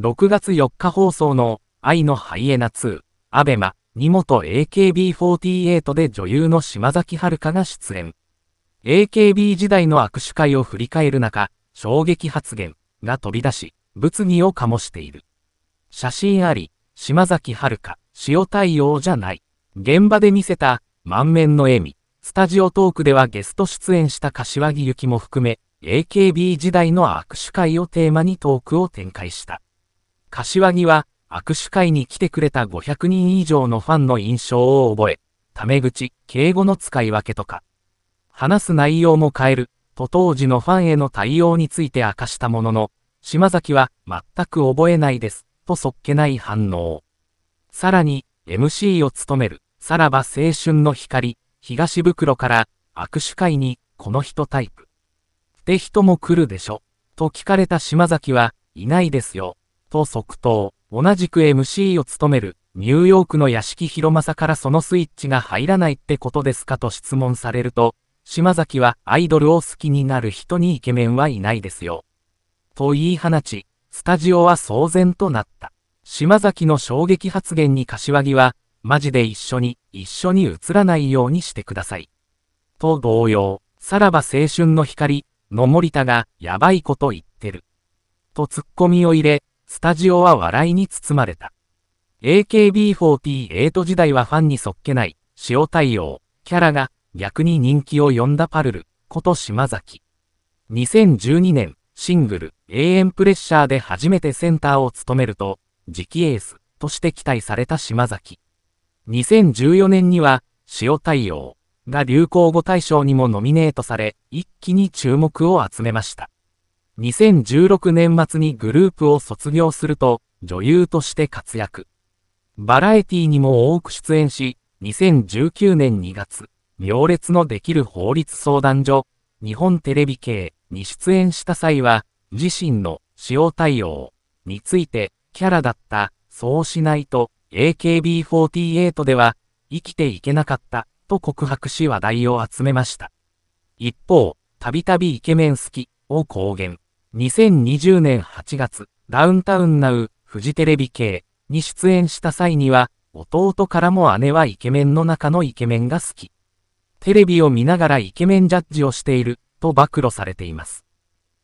6月4日放送の愛のハイエナ2、アベマ、荷元 AKB48 で女優の島崎遥が出演。AKB 時代の握手会を振り返る中、衝撃発言が飛び出し、物議を醸している。写真あり、島崎遥、塩対応じゃない。現場で見せた満面の笑み。スタジオトークではゲスト出演した柏木由紀も含め、AKB 時代の握手会をテーマにトークを展開した。柏木は握手会に来てくれた500人以上のファンの印象を覚え、タメ口、敬語の使い分けとか、話す内容も変える、と当時のファンへの対応について明かしたものの、島崎は全く覚えないです、とそっけない反応。さらに、MC を務める、さらば青春の光、東袋から、握手会に、この人タイプ。って人も来るでしょ、と聞かれた島崎は、いないですよ、と即答。同じく MC を務める、ニューヨークの屋敷博正からそのスイッチが入らないってことですかと質問されると、島崎はアイドルを好きになる人にイケメンはいないですよ。と言い放ち、スタジオは騒然となった。島崎の衝撃発言に柏木は、マジで一緒に、一緒に映らないようにしてください。と同様、さらば青春の光、の森田が、やばいこと言ってる。とツッコミを入れ、スタジオは笑いに包まれた。AKB48 時代はファンにそっけない、塩対応、キャラが逆に人気を呼んだパルル、こと島崎。2012年、シングル、永遠プレッシャーで初めてセンターを務めると、次期エースとして期待された島崎。2014年には、塩対応が流行語大賞にもノミネートされ、一気に注目を集めました。2016年末にグループを卒業すると、女優として活躍。バラエティにも多く出演し、2019年2月、行列のできる法律相談所、日本テレビ系に出演した際は、自身の使用対応について、キャラだった、そうしないと、AKB48 では、生きていけなかった、と告白し話題を集めました。一方、たびたびイケメン好きを公言。2020年8月、ダウンタウンナウ、フジテレビ系に出演した際には、弟からも姉はイケメンの中のイケメンが好き。テレビを見ながらイケメンジャッジをしている、と暴露されています。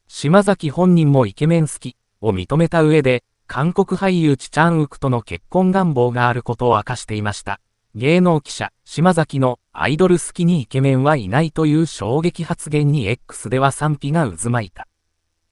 島崎本人もイケメン好き、を認めた上で、韓国俳優チチャンウクとの結婚願望があることを明かしていました。芸能記者、島崎のアイドル好きにイケメンはいないという衝撃発言に X では賛否が渦巻いた。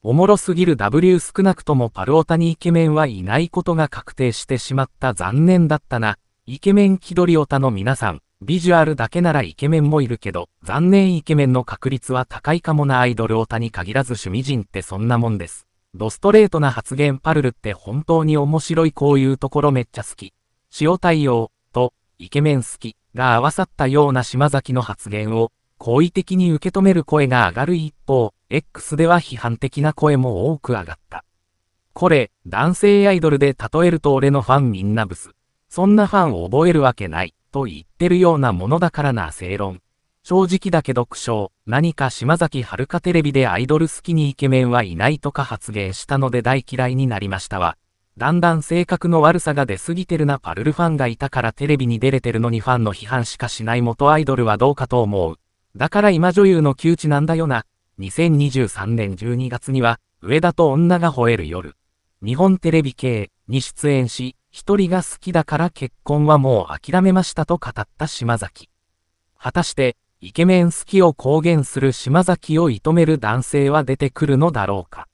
おもろすぎる W 少なくともパルオタにイケメンはいないことが確定してしまった残念だったな。イケメン気取りオタの皆さん、ビジュアルだけならイケメンもいるけど、残念イケメンの確率は高いかもなアイドルオタに限らず趣味人ってそんなもんです。ドストレートな発言パルルって本当に面白いこういうところめっちゃ好き。塩対応とイケメン好きが合わさったような島崎の発言を好意的に受け止める声が上がる一方、X では批判的な声も多く上がった。これ、男性アイドルで例えると俺のファンみんなブス。そんなファンを覚えるわけない、と言ってるようなものだからな正論。正直だけど苦笑、何か島崎遥テレビでアイドル好きにイケメンはいないとか発言したので大嫌いになりましたわ。だんだん性格の悪さが出すぎてるなパルルファンがいたからテレビに出れてるのにファンの批判しかしない元アイドルはどうかと思う。だから今女優の窮地なんだよな。2023年12月には、上田と女が吠える夜、日本テレビ系に出演し、一人が好きだから結婚はもう諦めましたと語った島崎。果たして、イケメン好きを公言する島崎を射止める男性は出てくるのだろうか。